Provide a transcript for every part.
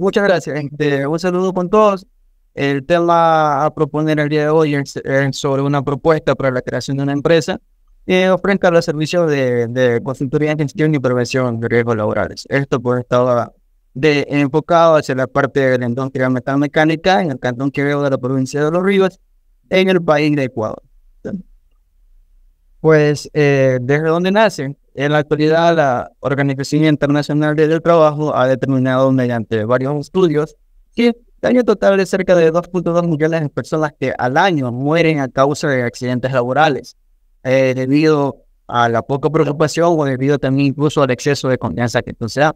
Muchas gracias. Este, un saludo con todos. El tema a proponer el día de hoy es, sobre una propuesta para la creación de una empresa que ofrezca los servicios de, de consultoría en gestión y prevención de riesgos laborales. Esto pues estaba de, enfocado hacia la parte de la industria metalmecánica en el cantón Quevedo de la provincia de Los Ríos, en el país de Ecuador. Pues, eh, ¿desde dónde nace? En la actualidad, la Organización Internacional del Trabajo ha determinado mediante varios estudios que daño total de cerca de 2.2 millones de personas que al año mueren a causa de accidentes laborales, eh, debido a la poca preocupación o debido también incluso al exceso de confianza que entonces da.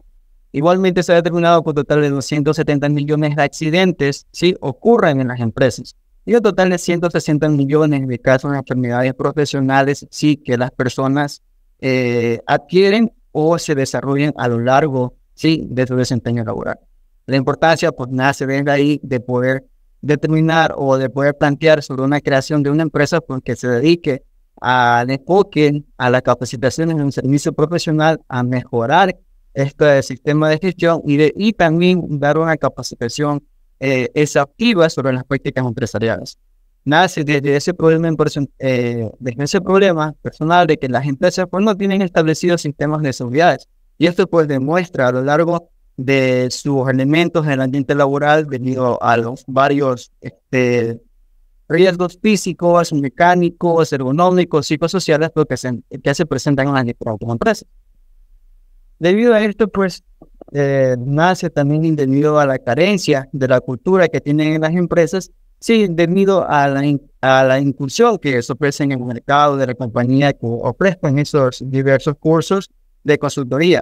Igualmente se ha determinado que un total de 270 millones de accidentes ¿sí? ocurren en las empresas y un total de 160 millones de casos de enfermedades profesionales sí que las personas eh, adquieren o se desarrollan a lo largo ¿sí? de su desempeño laboral. La importancia pues nace ve ahí de poder determinar o de poder plantear sobre una creación de una empresa pues, que se dedique al enfoque, a la capacitación en un servicio profesional, a mejorar este sistema de gestión y, de, y también dar una capacitación eh, exhaustiva sobre las prácticas empresariales nace desde ese problema, eh, ese problema personal de que las empresas pues, no tienen establecidos sistemas de seguridad. Y esto pues demuestra a lo largo de sus elementos en el ambiente laboral debido a los varios este, riesgos físicos, mecánicos, ergonómicos, psicosociales pues, que se, que se presentan en las empresas. Debido a esto, pues, eh, nace también debido a la carencia de la cultura que tienen las empresas Sí, debido a la, a la incursión que se ofrece en el mercado de la compañía que en esos diversos cursos de consultoría.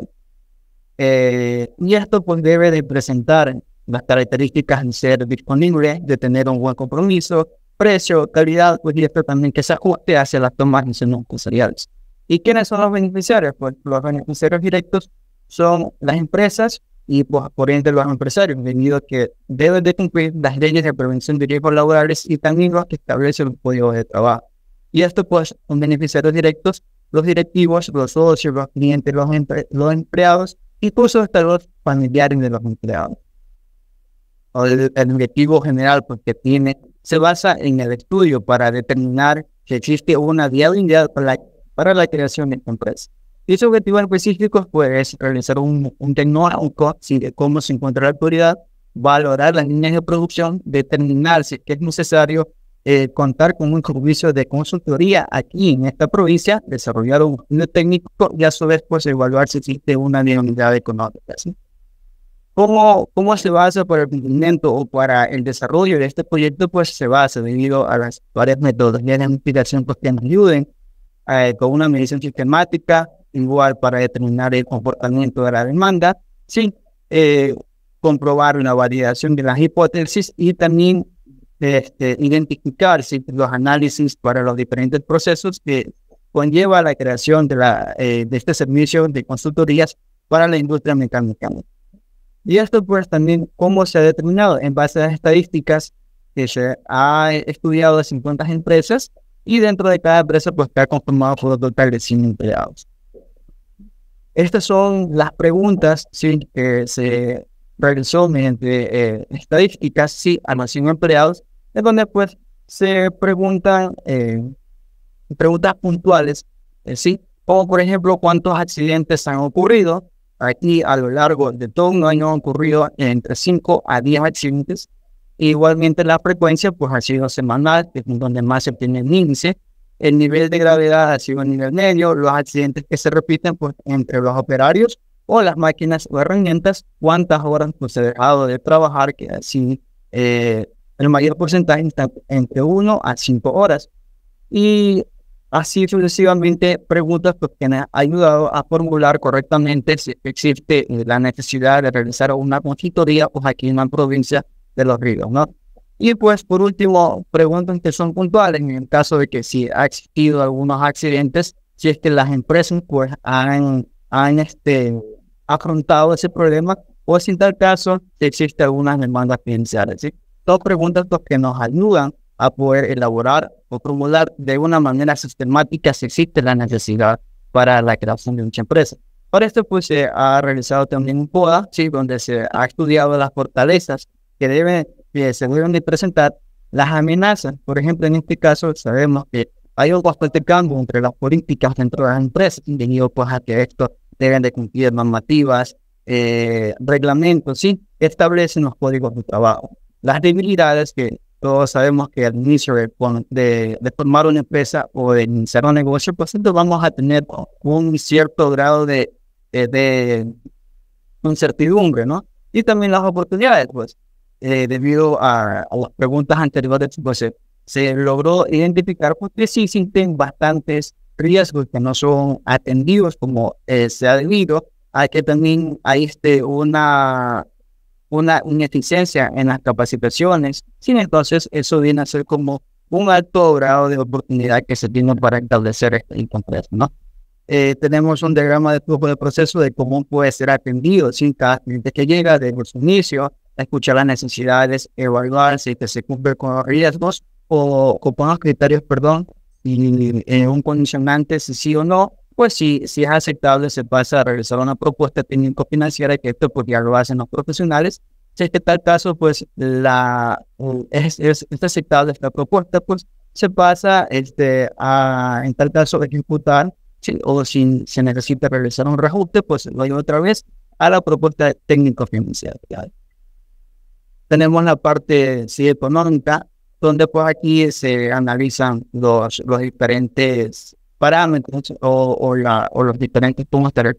Eh, y esto pues, debe de presentar las características de ser disponible, de tener un buen compromiso, precio, calidad, pues y esto también que se ajuste hacia las tomas de empresariales. ¿Y quiénes son los beneficiarios? Pues los beneficiarios directos son las empresas y pues, por ende los empresarios, debido a que deben de cumplir las leyes de prevención de riesgos laborales y también las que establecen los códigos de trabajo. Y esto pues son beneficiarios directos, los directivos, los socios, los clientes, los, empre los empleados, incluso hasta los familiares de los empleados. El, objetivo general pues, que tiene se basa en el estudio para determinar si existe una viabilidad para la, para la creación de empresas su objetivo específico pues realizar un, un de cómo se encuentra la autoridad, valorar las líneas de producción, determinar si es necesario eh, contar con un servicio de consultoría aquí en esta provincia, desarrollar un técnico y a su vez pues evaluar si existe una unidad económica. ¿Cómo, ¿Cómo se basa para el cumplimiento o para el desarrollo de este proyecto? Pues se basa debido a las varias metodologías de investigación pues, que nos ayuden eh, con una medición sistemática, igual para determinar el comportamiento de la demanda, sin eh, comprobar una validación de las hipótesis y también este, identificar los análisis para los diferentes procesos que conlleva la creación de, la, eh, de este servicio de consultorías para la industria mecánica. Y esto pues también cómo se ha determinado en base a las estadísticas que se ha estudiado de 50 empresas y dentro de cada empresa pues está conformado por un total de 100 empleados. Estas son las preguntas ¿sí? que se realizó mediante eh, estadísticas, sí, almacén empleados, en donde pues se preguntan eh, preguntas puntuales, eh, sí, como por ejemplo cuántos accidentes han ocurrido. Aquí a lo largo de todo un año han ocurrido entre 5 a 10 accidentes. igualmente la frecuencia pues ha sido semanal, donde más se obtiene el índice el nivel de gravedad ha sido a nivel medio, los accidentes que se repiten pues, entre los operarios o las máquinas o herramientas, cuántas horas pues, ha dejado de trabajar, que así eh, el mayor porcentaje está entre 1 a 5 horas. Y así sucesivamente preguntas pues, que me han ayudado a formular correctamente si existe eh, la necesidad de realizar una consultoría pues, aquí en la provincia de Los Ríos. ¿no? Y pues por último, preguntas que son puntuales en el caso de que si ha existido algunos accidentes, si es que las empresas pues han, han este, afrontado ese problema o si en tal caso si existe algunas demandas financieras. ¿sí? Dos preguntas pues, que nos ayudan a poder elaborar o formular de una manera sistemática si existe la necesidad para la creación de una empresa. Para esto pues se ha realizado también un PODA, ¿sí? donde se ha estudiado las fortalezas que deben que se deben de presentar las amenazas. Por ejemplo, en este caso sabemos que hay un bastante cambio entre las políticas dentro de las empresas, debido pues, a que estos deben de cumplir normativas, eh, reglamentos, ¿sí? establecen los códigos de trabajo. Las debilidades que todos sabemos que al inicio de, de, formar una empresa o de iniciar un negocio, pues entonces vamos a tener un cierto grado de, de incertidumbre, ¿no? Y también las oportunidades, pues eh, debido a, las preguntas anteriores, pues, eh, se, logró identificar pues, que sí existen bastantes riesgos que no son atendidos como eh, se ha debido a que también hay este, una, una ineficiencia en las capacitaciones. Sin entonces, eso viene a ser como un alto grado de oportunidad que se tiene para establecer este encuentro, ¿no? tenemos un diagrama de flujo de proceso de cómo puede ser atendido sin cada cliente que llega desde su inicio escuchar las necesidades, evaluar si se cumple con riesgos o con los criterios, perdón, y en eh, un condicionante si sí o no, pues si, si es aceptable se pasa a regresar a una propuesta técnico-financiera que esto pues ya lo hacen los profesionales. Si es que tal caso pues la, es, es, aceptable esta propuesta, pues se pasa este, a, en tal caso, ejecutar o si se necesita realizar un reajuste, pues lo lleva otra vez a la propuesta técnico-financiera tenemos la parte económica, donde pues aquí se analizan los, los diferentes parámetros o, o, la, o los diferentes puntos de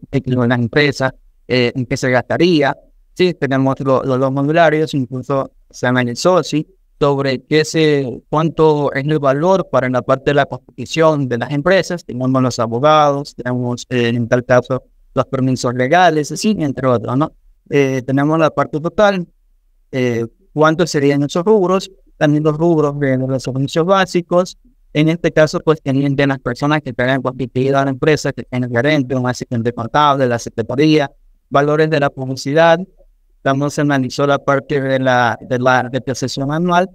las empresas, eh, en qué se gastaría. Sí, tenemos los los modularios, incluso se analizó, sí, sobre qué se, cuánto es el valor para la parte de la constitución de las empresas. Tenemos los abogados, tenemos eh, en tal caso los permisos legales, así, entre otros, ¿no? Eh, tenemos la parte total, eh, cuántos serían esos rubros, también los rubros de los servicios básicos. En este caso, pues tenían de las personas que tengan a la empresa, que tienen gerente, un asistente contable, la secretaría, valores de la publicidad. También se analizó la parte de la, de la depreciación anual.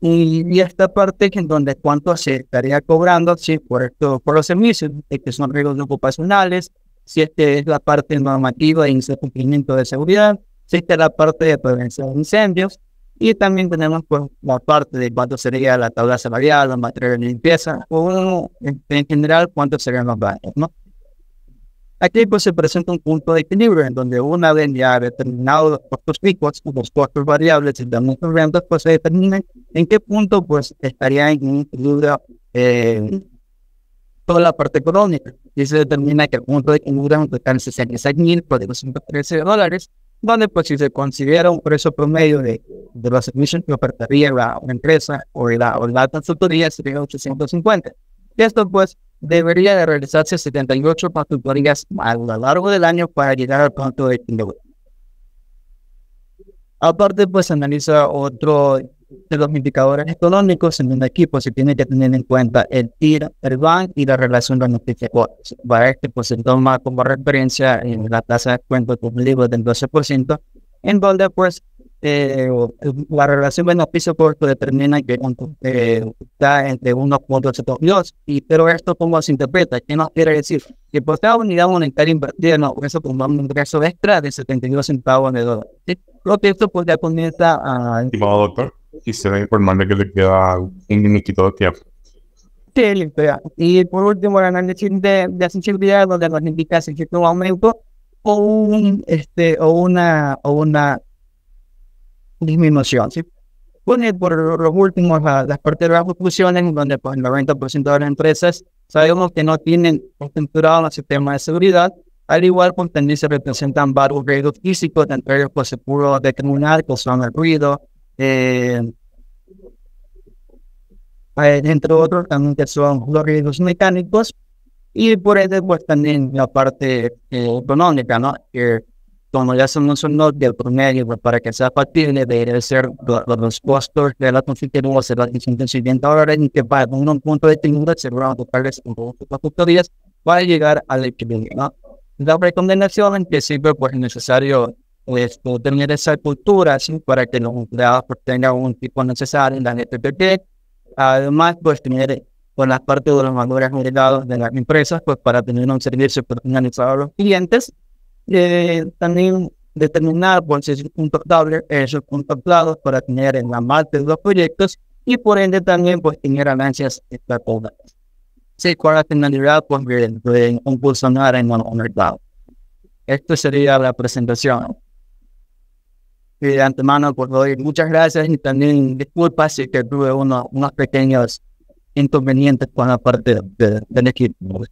Y, y, esta parte en donde cuánto se estaría cobrando si por, esto, por los servicios, que son riesgos ocupacionales, si esta es la parte normativa de incumplimiento de seguridad, existe la parte de prevención de incendios y también tenemos pues, la parte de cuánto sería la tabla salarial, los materiales de limpieza, o este, en, general cuánto serían los baños ¿no? Aquí pues se presenta un punto de equilibrio en donde una vez ya determinados los costos fijos los costos variables y también los rentas, pues se determina en qué punto pues estaría en equilibrio eh, toda la parte económica. Y se determina que el punto de equilibrio en total 66 mil, podemos 113 dólares, donde pues si se considera un precio promedio de, de la que ofertaría la empresa o la, consultoría sería 850. Y esto pues debería de realizarse 78 consultorías a lo largo del año para llegar al punto de Aparte pues analiza otro de los indicadores económicos en un equipo se tiene que tener en cuenta el tiro el BAN y la relación de noticias Para este, pues se toma como referencia en la tasa de cuentos con un libro del 12%, en donde pues eh, eh, la relación beneficio-costo determina que eh, está entre cuantos y pero esto como se interpreta, que nos quiere decir? Que por cada unidad monetaria invertida no eso con un ingreso extra de 72 centavos de dólar. lo que esto pues ya comienza a... Estimado doctor, va informando que le queda un minutito de tiempo. Sí, listo ya. Y por último, el análisis de, de sensibilidad donde nos indica si un aumento o un este o una o una disminución. ¿sí? por los últimos, la, las partes de las fusiones, donde pues el 90% de las empresas sabemos que no tienen estructurado el sistema de seguridad, al igual que pues, también se representan varios riesgos físicos, entre ellos pues se pudo determinar que son el ruido, eh, eh, entre otros también son los riesgos mecánicos, y por eso pues también la parte eh, económica, ¿no? como ya son mencionó, del promedio, pues, pues, para que sea factible, debería ser los costos de la consultoría será de 150 dólares y que para un punto de tenido se van a tocarles un poco las para llegar al la ¿no? La recomendación en que sirve pues necesario pues, tener esa cultura ¿sí? para que los empleados pues, tengan un tipo necesario en la NTPP. Además, pues tener con las partes de los valores agregados de las empresas, pues para tener un servicio personalizado a los clientes eh, también determinar cuáles son es esos contemplados para tener en la parte de los proyectos y por ende también pues tener ganancias Si cuál es la finalidad pues bien, de impulsionar en un Esto sería la presentación. Y de antemano, por pues, favor, muchas gracias y también disculpas si que tuve unos pequeños inconvenientes con la parte del de, equipo.